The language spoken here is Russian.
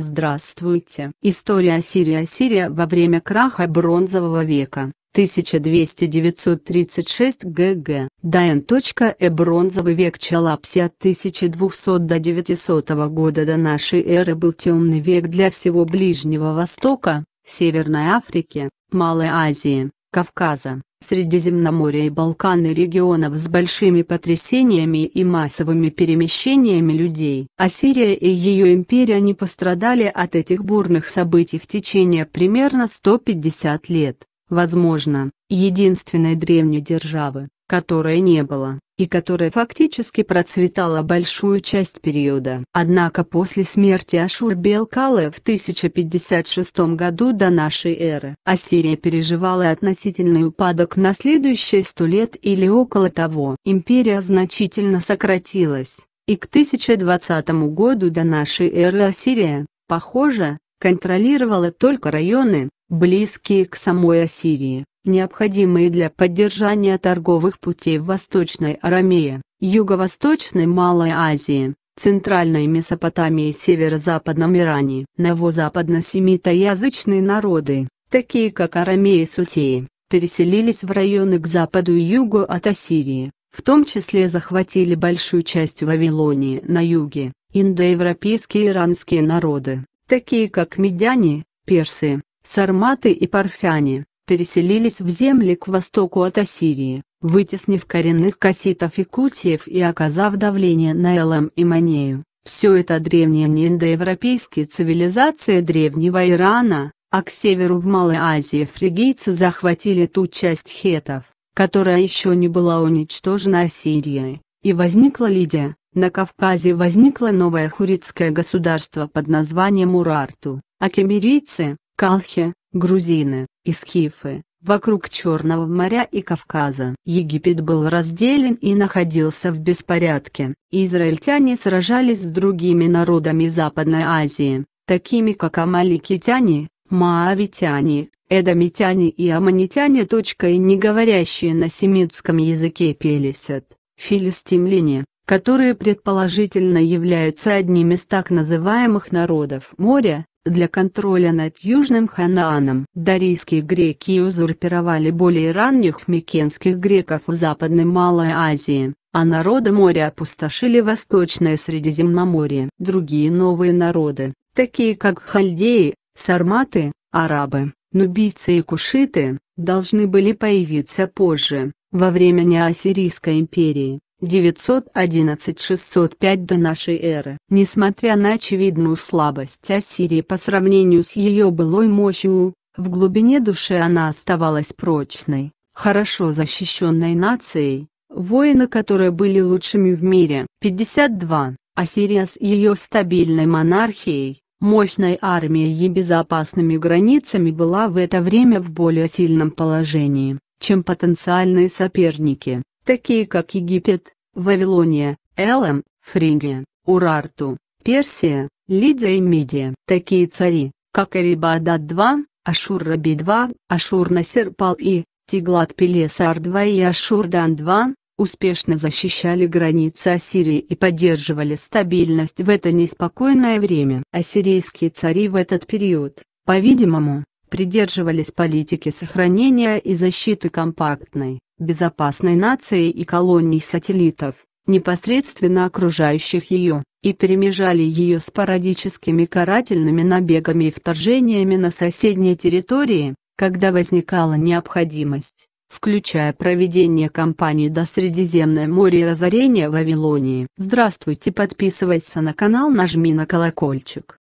Здравствуйте! История Сирия Сирия во время краха Бронзового века 1200-936 г.г. Дайн.э Бронзовый век Чалапси от 1200 до 900 года до нашей эры был темный век для всего Ближнего Востока, Северной Африки, Малой Азии, Кавказа, Средиземноморья и Балканы регионов с большими потрясениями и массовыми перемещениями людей. Ассирия и ее империя не пострадали от этих бурных событий в течение примерно 150 лет, возможно, единственной древней державы, которая не была и которая фактически процветала большую часть периода. Однако после смерти Ашур-Белкалы в 1056 году до нашей эры Ассирия переживала относительный упадок на следующие сто лет или около того. Империя значительно сократилась, и к 1020 году до нашей эры Ассирия, похоже, контролировала только районы, близкие к самой Ассирии необходимые для поддержания торговых путей в Восточной Арамее, Юго-Восточной Малой Азии, Центральной Месопотамии и Северо-Западном Иране. Ново-западно-семитоязычные народы, такие как Арамеи и Сутеи, переселились в районы к западу и югу от Ассирии, в том числе захватили большую часть Вавилонии на юге, индоевропейские иранские народы, такие как медяне, персы, сарматы и парфяне, переселились в земли к востоку от Ассирии, вытеснив коренных касситов и кутиев и оказав давление на Элам и Манею. Все это древняя неиндоевропейские цивилизации древнего Ирана, а к северу в Малой Азии фригийцы захватили ту часть хетов, которая еще не была уничтожена Ассирией, и возникла Лидия. На Кавказе возникло новое хуритское государство под названием Урарту, а кемерийцы, калхи, грузины, из Хифы, вокруг Черного моря и Кавказа. Египет был разделен и находился в беспорядке. Израильтяне сражались с другими народами Западной Азии, такими как амаликитяне, маавитяне, эдомитяне и аманитяне. И не говорящие на семитском языке пелесят, филистимляне, которые предположительно являются одним из так называемых народов моря, для контроля над Южным Ханааном дарийские греки узурпировали более ранних микенских греков в Западной Малой Азии, а народы моря опустошили Восточное Средиземноморье. Другие новые народы, такие как хальдеи, сарматы, арабы, нубийцы и кушиты, должны были появиться позже, во время Неоассирийской империи. 911-605 до нашей эры. Несмотря на очевидную слабость Ассирии по сравнению с ее былой мощью, в глубине души она оставалась прочной, хорошо защищенной нацией, воины которые были лучшими в мире. 52. Ассирия с ее стабильной монархией, мощной армией и безопасными границами была в это время в более сильном положении, чем потенциальные соперники такие как Египет, Вавилония, Элам, Фригия, Урарту, Персия, Лидия и Мидия. Такие цари, как Арибадад-2, Ашур-Раби-2, Ашур-Насерпал и Тиглат-Пелесар-2 и Ашур-Дан-2, успешно защищали границы Ассирии и поддерживали стабильность в это неспокойное время. Ассирийские цари в этот период, по-видимому, придерживались политики сохранения и защиты компактной, безопасной нацией и колонией сателлитов, непосредственно окружающих ее, и перемежали ее с спорадическими карательными набегами и вторжениями на соседние территории, когда возникала необходимость, включая проведение кампании до Средиземное море и разорение Вавилонии. Здравствуйте подписывайся на канал нажми на колокольчик.